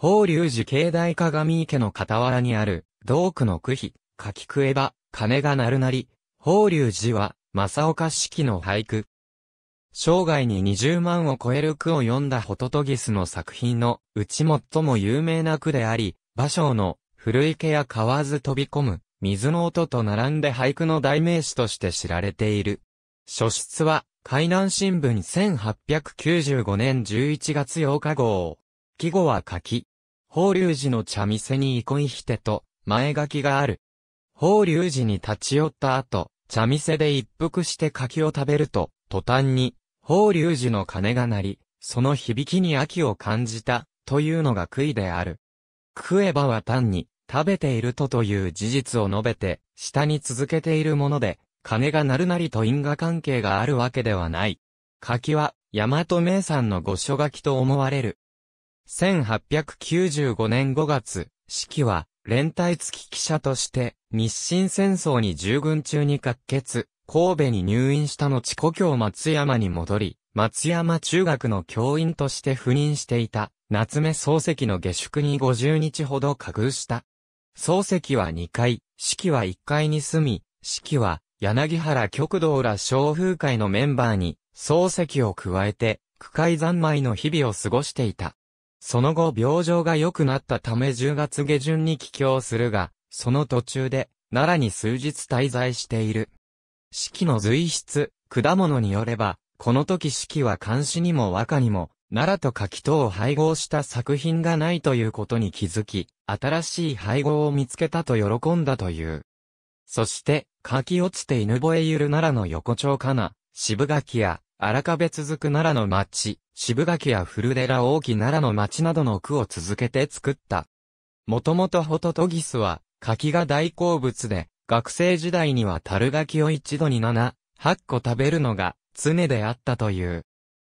法隆寺境内鏡池の傍らにある、道区の区碑、柿食えば、鐘が鳴るなり、法隆寺は、正岡式の俳句。生涯に20万を超える句を読んだホトトギスの作品の、うち最も有名な句であり、芭蕉の、古池や河津飛び込む、水の音と並んで俳句の代名詞として知られている。書室は、海南新聞1895年11月8日号。季語は柿。法隆寺の茶店に憩いひてと、前書きがある。法隆寺に立ち寄った後、茶店で一服して柿を食べると、途端に、法隆寺の鐘が鳴り、その響きに秋を感じた、というのが悔いである。食えばは単に、食べているとという事実を述べて、下に続けているもので、鐘が鳴るなりと因果関係があるわけではない。柿は、大和名産の御所書きと思われる。1895年5月、四季は、連帯付き記者として、日清戦争に従軍中に活血、神戸に入院した後故郷松山に戻り、松山中学の教員として赴任していた、夏目漱石の下宿に50日ほど加遇した。漱石は2階、四季は1階に住み、四季は、柳原極道ら商風会のメンバーに、漱石を加えて、区会三昧の日々を過ごしていた。その後病状が良くなったため10月下旬に帰郷するが、その途中で、奈良に数日滞在している。四季の随筆、果物によれば、この時四季は漢詩にも和歌にも、奈良と柿とを配合した作品がないということに気づき、新しい配合を見つけたと喜んだという。そして、柿落ちて犬吠えゆる奈良の横丁かな、渋柿や、荒壁続く奈良の町、渋垣や古寺大木奈良の町などの句を続けて作った。もともとホトトギスは、柿が大好物で、学生時代には樽柿を一度に7、8個食べるのが、常であったという。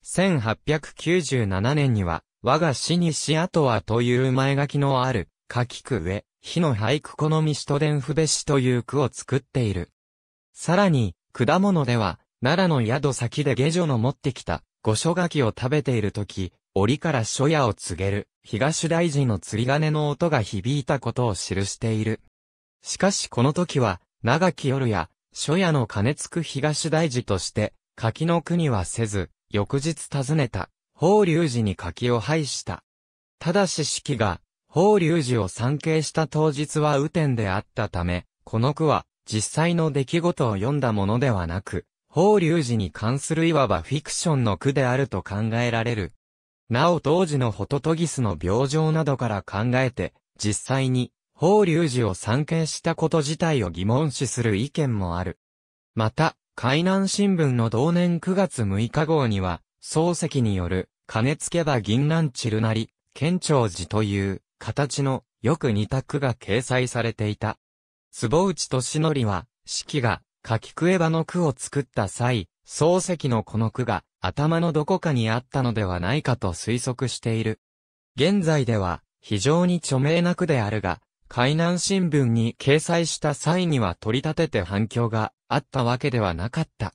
1897年には、我が死にしあとはという前書きのある、柿区へ、火の俳句好みしと伝ふべしという句を作っている。さらに、果物では、奈良の宿先で下女の持ってきた、五所柿を食べているとき、折から書屋を告げる、東大寺の釣り鐘の音が響いたことを記している。しかしこの時は、長き夜や、書屋の鐘つく東大寺として、柿の国はせず、翌日訪ねた、法隆寺に柿を拝した。ただし式が、法隆寺を参詣した当日は雨天であったため、この句は、実際の出来事を読んだものではなく、法隆寺に関するいわばフィクションの句であると考えられる。なお当時のホトトギスの病状などから考えて、実際に法隆寺を参見したこと自体を疑問視する意見もある。また、海南新聞の同年9月6日号には、漱石による、金つけば銀乱散るなり、県庁寺という形のよく似た句が掲載されていた。坪内敏則は、式が柿食えばの句を作った際、漱石のこの句が頭のどこかにあったのではないかと推測している。現在では非常に著名な句であるが、海南新聞に掲載した際には取り立てて反響があったわけではなかった。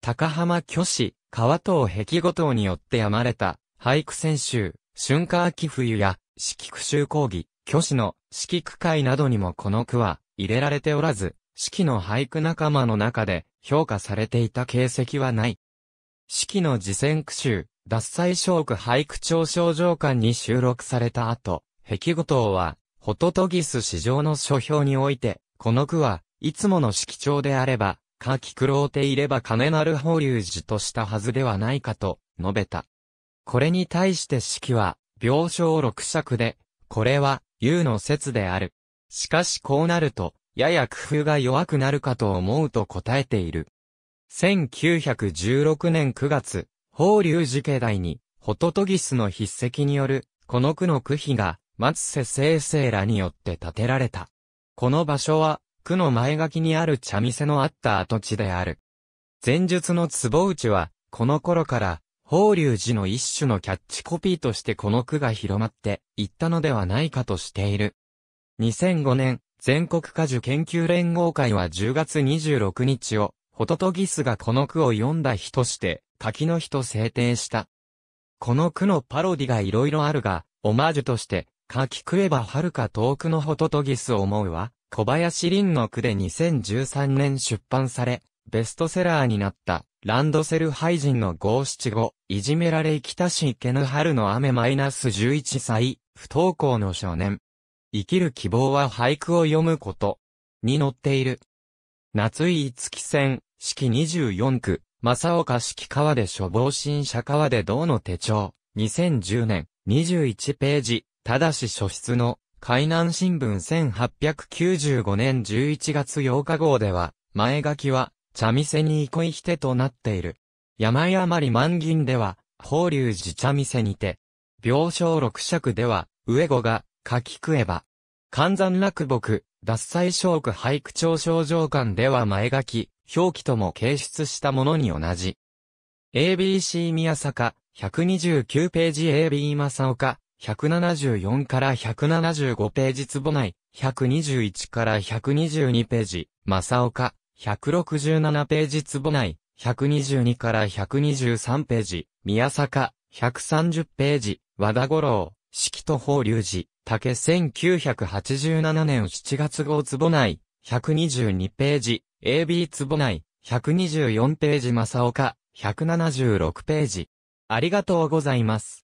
高浜虚子、川等壁五島によって読まれた、俳句選集、春夏秋冬や、四季句集講義、虚子の四季句会などにもこの句は入れられておらず、四季の俳句仲間の中で評価されていた形跡はない。四季の次戦句集、脱災小句俳句長症状館に収録された後、壁後藤は、ホトトギス史上の書評において、この句はいつもの色調であれば、かき苦労ていれば金なる法隆寺としたはずではないかと述べた。これに対して式は、病床六尺で、これは、有の説である。しかしこうなると、やや工夫が弱くなるかと思うと答えている。1916年9月、法隆寺家代に、ホトトギスの筆跡による、この区の区碑が、松瀬生成らによって建てられた。この場所は、区の前書きにある茶店のあった跡地である。前述の坪内は、この頃から、法隆寺の一種のキャッチコピーとしてこの句が広まっていったのではないかとしている。2005年、全国果樹研究連合会は10月26日を、ホトトギスがこの句を読んだ日として、柿の日と制定した。この句のパロディが色々あるが、オマージュとして、柿食えば遥か遠くのホトトギスを思うは、小林凛の句で2013年出版され、ベストセラーになった、ランドセル廃人の五七五、いじめられ生きたし生けぬ春の雨マイナス11歳、不登校の少年。生きる希望は俳句を読むこと。に載っている。夏井いつき線、式24区、正岡式川で処方新社川で銅の手帳、2010年、21ページ、ただし書室の、海南新聞1895年11月8日号では、前書きは、茶店に憩いしてとなっている。山余り万銀では、法隆寺茶店にて、病床六尺では、上後が、書き食えば、寒山落木、脱災小区俳句長症状館では前書き、表記とも掲出したものに同じ。ABC 宮坂、129ページ AB 正岡、174から175ページ坪内、121から122ページ、正岡、167ページ坪内、122から123ページ、宮坂、130ページ、和田五郎、式と法隆寺、竹1987年7月号坪内、122ページ、AB 坪内、124ページ正岡、176ページ。ありがとうございます。